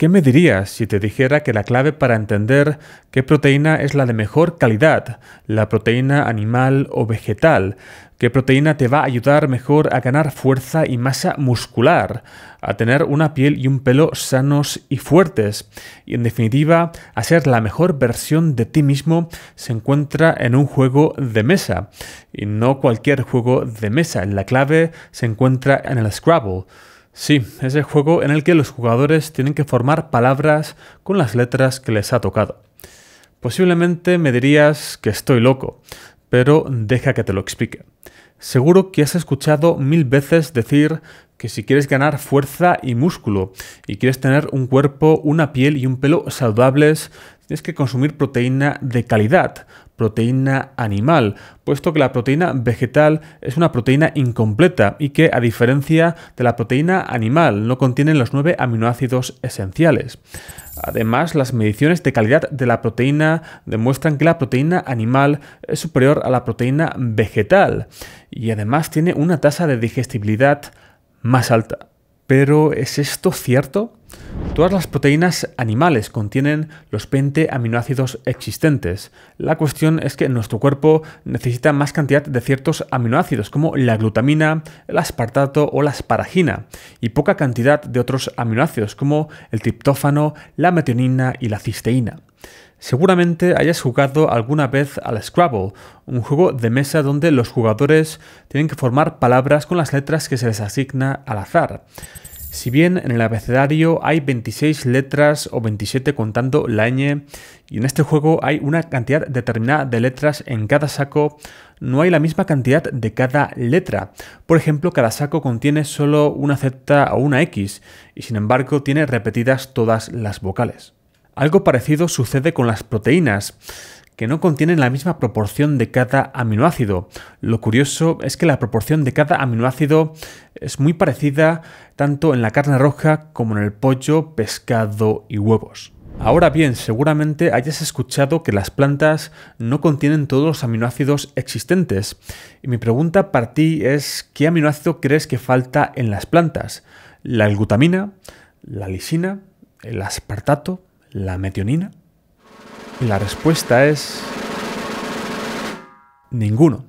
¿Qué me dirías si te dijera que la clave para entender qué proteína es la de mejor calidad, la proteína animal o vegetal? ¿Qué proteína te va a ayudar mejor a ganar fuerza y masa muscular, a tener una piel y un pelo sanos y fuertes? Y en definitiva, a ser la mejor versión de ti mismo se encuentra en un juego de mesa. Y no cualquier juego de mesa, la clave se encuentra en el Scrabble. Sí, es el juego en el que los jugadores tienen que formar palabras con las letras que les ha tocado. Posiblemente me dirías que estoy loco, pero deja que te lo explique. Seguro que has escuchado mil veces decir que si quieres ganar fuerza y músculo y quieres tener un cuerpo, una piel y un pelo saludables, tienes que consumir proteína de calidad, proteína animal, puesto que la proteína vegetal es una proteína incompleta y que, a diferencia de la proteína animal, no contiene los nueve aminoácidos esenciales. Además, las mediciones de calidad de la proteína demuestran que la proteína animal es superior a la proteína vegetal y además tiene una tasa de digestibilidad más alta. Pero ¿es esto cierto? Todas las proteínas animales contienen los 20 aminoácidos existentes. La cuestión es que nuestro cuerpo necesita más cantidad de ciertos aminoácidos como la glutamina, el aspartato o la asparagina y poca cantidad de otros aminoácidos como el triptófano, la metionina y la cisteína. Seguramente hayas jugado alguna vez al Scrabble, un juego de mesa donde los jugadores tienen que formar palabras con las letras que se les asigna al azar. Si bien en el abecedario hay 26 letras o 27 contando la ñ, y en este juego hay una cantidad determinada de letras en cada saco, no hay la misma cantidad de cada letra. Por ejemplo, cada saco contiene solo una Z o una X, y sin embargo tiene repetidas todas las vocales. Algo parecido sucede con las proteínas que no contienen la misma proporción de cada aminoácido. Lo curioso es que la proporción de cada aminoácido es muy parecida tanto en la carne roja como en el pollo, pescado y huevos. Ahora bien, seguramente hayas escuchado que las plantas no contienen todos los aminoácidos existentes. Y mi pregunta para ti es, ¿qué aminoácido crees que falta en las plantas? ¿La glutamina? ¿La lisina? ¿El aspartato? ¿La metionina? la respuesta es... Ninguno.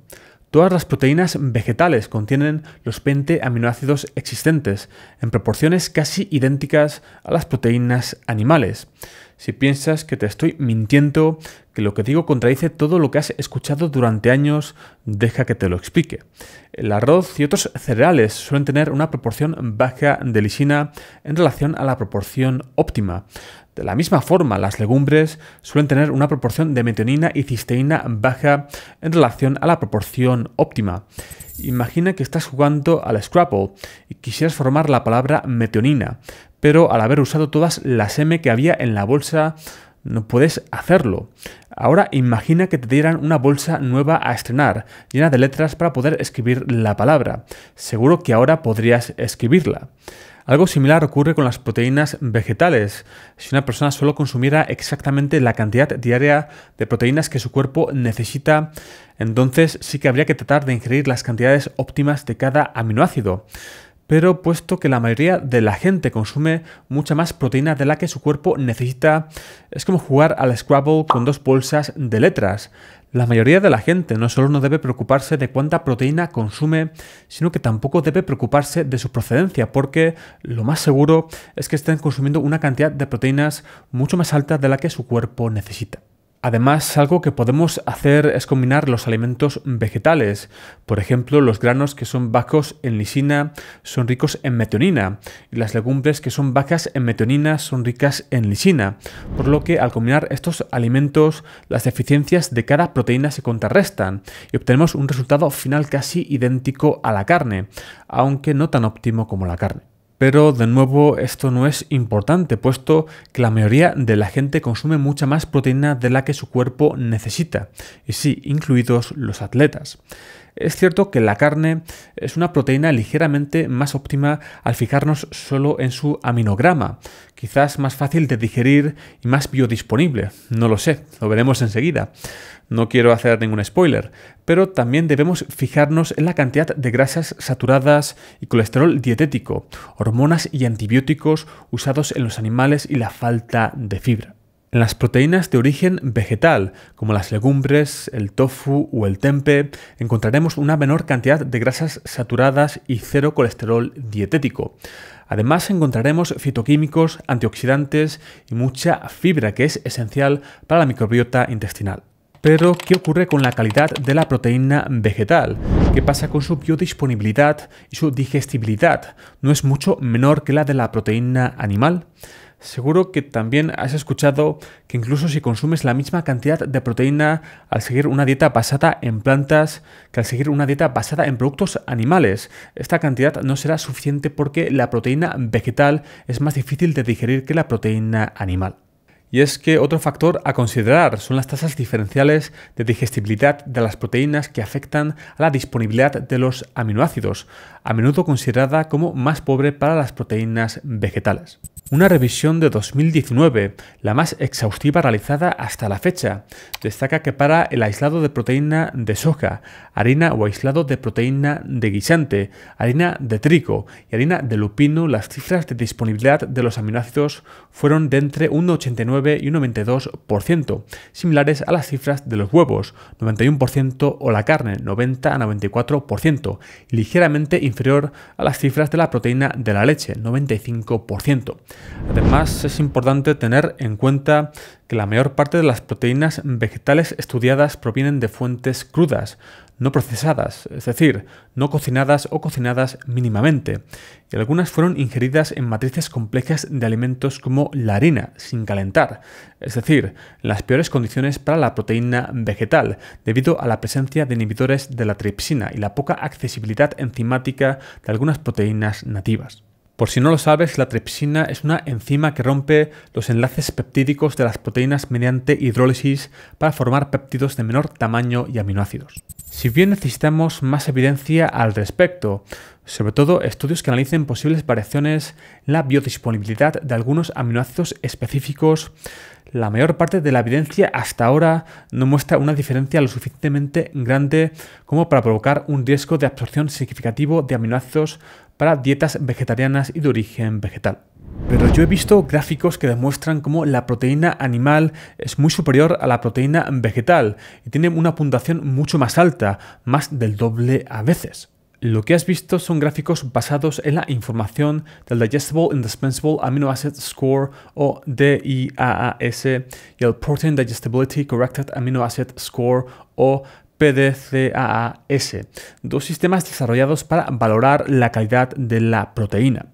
Todas las proteínas vegetales contienen los 20 aminoácidos existentes, en proporciones casi idénticas a las proteínas animales. Si piensas que te estoy mintiendo, que lo que digo contradice todo lo que has escuchado durante años, deja que te lo explique. El arroz y otros cereales suelen tener una proporción baja de lisina en relación a la proporción óptima. De la misma forma, las legumbres suelen tener una proporción de metionina y cisteína baja en relación a la proporción óptima. Imagina que estás jugando al Scrapple y quisieras formar la palabra metionina, pero al haber usado todas las M que había en la bolsa, no puedes hacerlo. Ahora imagina que te dieran una bolsa nueva a estrenar, llena de letras para poder escribir la palabra. Seguro que ahora podrías escribirla. Algo similar ocurre con las proteínas vegetales. Si una persona solo consumiera exactamente la cantidad diaria de proteínas que su cuerpo necesita, entonces sí que habría que tratar de ingerir las cantidades óptimas de cada aminoácido pero puesto que la mayoría de la gente consume mucha más proteína de la que su cuerpo necesita, es como jugar al Scrabble con dos bolsas de letras. La mayoría de la gente no solo no debe preocuparse de cuánta proteína consume, sino que tampoco debe preocuparse de su procedencia, porque lo más seguro es que estén consumiendo una cantidad de proteínas mucho más alta de la que su cuerpo necesita. Además, algo que podemos hacer es combinar los alimentos vegetales. Por ejemplo, los granos que son bajos en lisina son ricos en metionina y las legumbres que son bajas en metionina son ricas en lisina. Por lo que al combinar estos alimentos, las deficiencias de cada proteína se contrarrestan y obtenemos un resultado final casi idéntico a la carne, aunque no tan óptimo como la carne. Pero de nuevo esto no es importante, puesto que la mayoría de la gente consume mucha más proteína de la que su cuerpo necesita, y sí, incluidos los atletas. Es cierto que la carne es una proteína ligeramente más óptima al fijarnos solo en su aminograma, quizás más fácil de digerir y más biodisponible, no lo sé, lo veremos enseguida. No quiero hacer ningún spoiler, pero también debemos fijarnos en la cantidad de grasas saturadas y colesterol dietético, hormonas y antibióticos usados en los animales y la falta de fibra. En las proteínas de origen vegetal, como las legumbres, el tofu o el tempe, encontraremos una menor cantidad de grasas saturadas y cero colesterol dietético. Además encontraremos fitoquímicos, antioxidantes y mucha fibra que es esencial para la microbiota intestinal. Pero, ¿qué ocurre con la calidad de la proteína vegetal? ¿Qué pasa con su biodisponibilidad y su digestibilidad? ¿No es mucho menor que la de la proteína animal? Seguro que también has escuchado que incluso si consumes la misma cantidad de proteína al seguir una dieta basada en plantas que al seguir una dieta basada en productos animales, esta cantidad no será suficiente porque la proteína vegetal es más difícil de digerir que la proteína animal. Y es que otro factor a considerar son las tasas diferenciales de digestibilidad de las proteínas que afectan a la disponibilidad de los aminoácidos, a menudo considerada como más pobre para las proteínas vegetales. Una revisión de 2019, la más exhaustiva realizada hasta la fecha, destaca que para el aislado de proteína de soja, harina o aislado de proteína de guisante, harina de trigo y harina de lupino, las cifras de disponibilidad de los aminoácidos fueron de entre un 89 y un 92%, similares a las cifras de los huevos, 91% o la carne, 90 a 94%, y ligeramente inferior a las cifras de la proteína de la leche, 95%. Además, es importante tener en cuenta que la mayor parte de las proteínas vegetales estudiadas provienen de fuentes crudas, no procesadas, es decir, no cocinadas o cocinadas mínimamente, y algunas fueron ingeridas en matrices complejas de alimentos como la harina, sin calentar, es decir, las peores condiciones para la proteína vegetal, debido a la presencia de inhibidores de la tripsina y la poca accesibilidad enzimática de algunas proteínas nativas. Por si no lo sabes, la tripsina es una enzima que rompe los enlaces peptídicos de las proteínas mediante hidrólisis para formar péptidos de menor tamaño y aminoácidos. Si bien necesitamos más evidencia al respecto, sobre todo estudios que analicen posibles variaciones en la biodisponibilidad de algunos aminoácidos específicos, la mayor parte de la evidencia hasta ahora no muestra una diferencia lo suficientemente grande como para provocar un riesgo de absorción significativo de aminoácidos para dietas vegetarianas y de origen vegetal. Pero yo he visto gráficos que demuestran cómo la proteína animal es muy superior a la proteína vegetal y tiene una puntuación mucho más alta, más del doble a veces. Lo que has visto son gráficos basados en la información del Digestible Indispensable Amino Acid Score o DIAAS y el Protein Digestibility Corrected Amino Acid Score o PDCAAS, dos sistemas desarrollados para valorar la calidad de la proteína.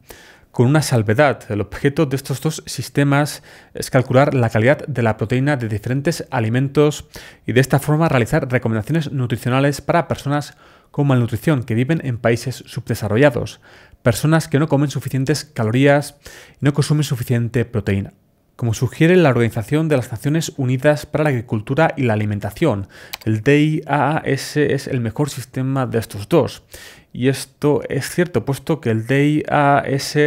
Con una salvedad, el objeto de estos dos sistemas es calcular la calidad de la proteína de diferentes alimentos y de esta forma realizar recomendaciones nutricionales para personas con malnutrición que viven en países subdesarrollados, personas que no comen suficientes calorías y no consumen suficiente proteína como sugiere la Organización de las Naciones Unidas para la Agricultura y la Alimentación. El DIAS es el mejor sistema de estos dos. Y esto es cierto, puesto que el DIAS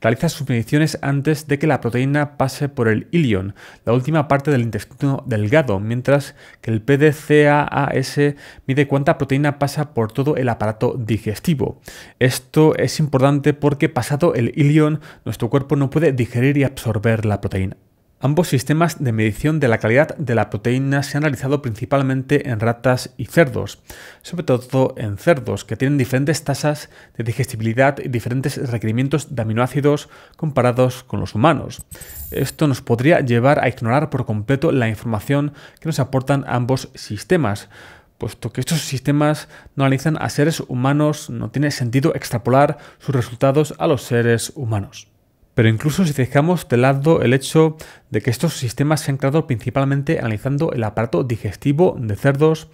realiza sus mediciones antes de que la proteína pase por el ilion, la última parte del intestino delgado, mientras que el PDCAAS mide cuánta proteína pasa por todo el aparato digestivo. Esto es importante porque pasado el ilion, nuestro cuerpo no puede digerir y absorber la proteína. Ambos sistemas de medición de la calidad de la proteína se han realizado principalmente en ratas y cerdos, sobre todo en cerdos que tienen diferentes tasas de digestibilidad y diferentes requerimientos de aminoácidos comparados con los humanos. Esto nos podría llevar a ignorar por completo la información que nos aportan ambos sistemas, puesto que estos sistemas no analizan a seres humanos, no tiene sentido extrapolar sus resultados a los seres humanos. Pero incluso si dejamos de lado el hecho de que estos sistemas se han creado principalmente analizando el aparato digestivo de cerdos,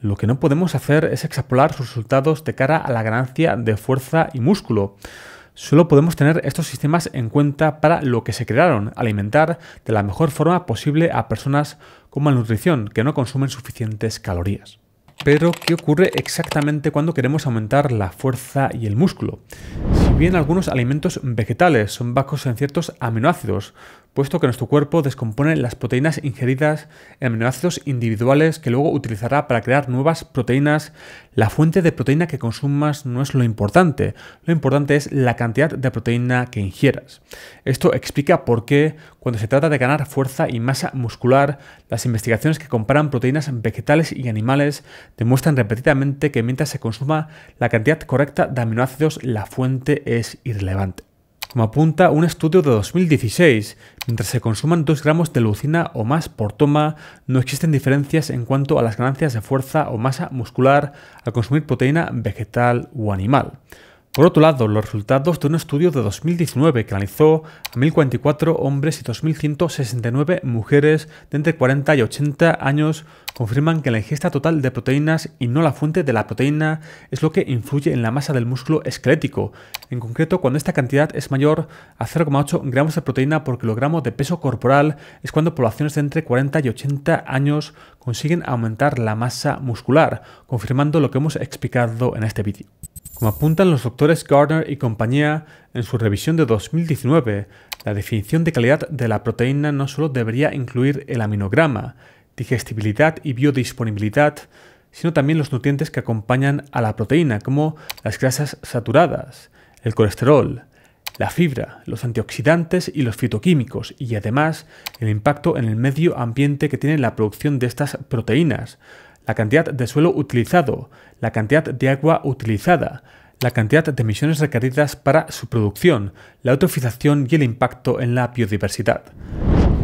lo que no podemos hacer es extrapolar sus resultados de cara a la ganancia de fuerza y músculo. Solo podemos tener estos sistemas en cuenta para lo que se crearon, alimentar de la mejor forma posible a personas con malnutrición que no consumen suficientes calorías. Pero, ¿qué ocurre exactamente cuando queremos aumentar la fuerza y el músculo? Si bien algunos alimentos vegetales son bajos en ciertos aminoácidos, puesto que nuestro cuerpo descompone las proteínas ingeridas en aminoácidos individuales que luego utilizará para crear nuevas proteínas. La fuente de proteína que consumas no es lo importante, lo importante es la cantidad de proteína que ingieras. Esto explica por qué, cuando se trata de ganar fuerza y masa muscular, las investigaciones que comparan proteínas vegetales y animales demuestran repetidamente que mientras se consuma la cantidad correcta de aminoácidos, la fuente es irrelevante como apunta un estudio de 2016. Mientras se consuman 2 gramos de leucina o más por toma, no existen diferencias en cuanto a las ganancias de fuerza o masa muscular al consumir proteína vegetal o animal. Por otro lado, los resultados de un estudio de 2019 que analizó a 1.044 hombres y 2.169 mujeres de entre 40 y 80 años confirman que la ingesta total de proteínas y no la fuente de la proteína es lo que influye en la masa del músculo esquelético, en concreto cuando esta cantidad es mayor a 0,8 gramos de proteína por kilogramo de peso corporal es cuando poblaciones de entre 40 y 80 años consiguen aumentar la masa muscular, confirmando lo que hemos explicado en este vídeo. Como apuntan los doctores Gardner y compañía en su revisión de 2019, la definición de calidad de la proteína no solo debería incluir el aminograma, digestibilidad y biodisponibilidad, sino también los nutrientes que acompañan a la proteína, como las grasas saturadas, el colesterol, la fibra, los antioxidantes y los fitoquímicos, y además el impacto en el medio ambiente que tiene la producción de estas proteínas, la cantidad de suelo utilizado, la cantidad de agua utilizada, la cantidad de emisiones requeridas para su producción, la eutrofización y el impacto en la biodiversidad.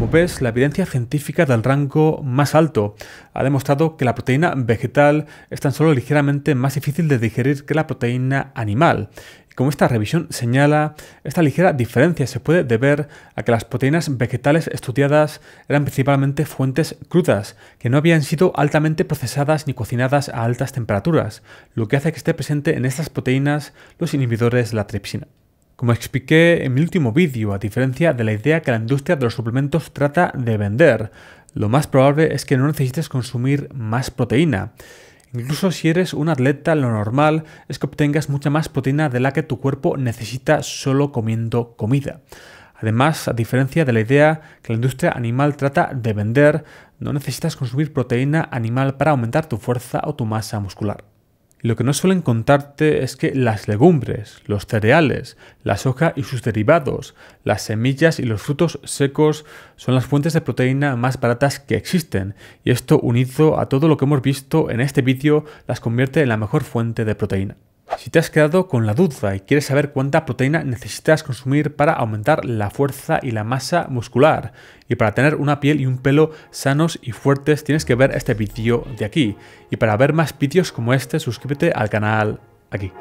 Como ves, la evidencia científica del rango más alto ha demostrado que la proteína vegetal es tan solo ligeramente más difícil de digerir que la proteína animal. como esta revisión señala, esta ligera diferencia se puede deber a que las proteínas vegetales estudiadas eran principalmente fuentes crudas, que no habían sido altamente procesadas ni cocinadas a altas temperaturas, lo que hace que esté presente en estas proteínas los inhibidores de la tripsina. Como expliqué en mi último vídeo, a diferencia de la idea que la industria de los suplementos trata de vender, lo más probable es que no necesites consumir más proteína. Incluso si eres un atleta, lo normal es que obtengas mucha más proteína de la que tu cuerpo necesita solo comiendo comida. Además, a diferencia de la idea que la industria animal trata de vender, no necesitas consumir proteína animal para aumentar tu fuerza o tu masa muscular. Y lo que no suelen contarte es que las legumbres, los cereales, la soja y sus derivados, las semillas y los frutos secos son las fuentes de proteína más baratas que existen, y esto unido a todo lo que hemos visto en este vídeo las convierte en la mejor fuente de proteína. Si te has quedado con la duda y quieres saber cuánta proteína necesitas consumir para aumentar la fuerza y la masa muscular y para tener una piel y un pelo sanos y fuertes tienes que ver este vídeo de aquí y para ver más vídeos como este suscríbete al canal aquí.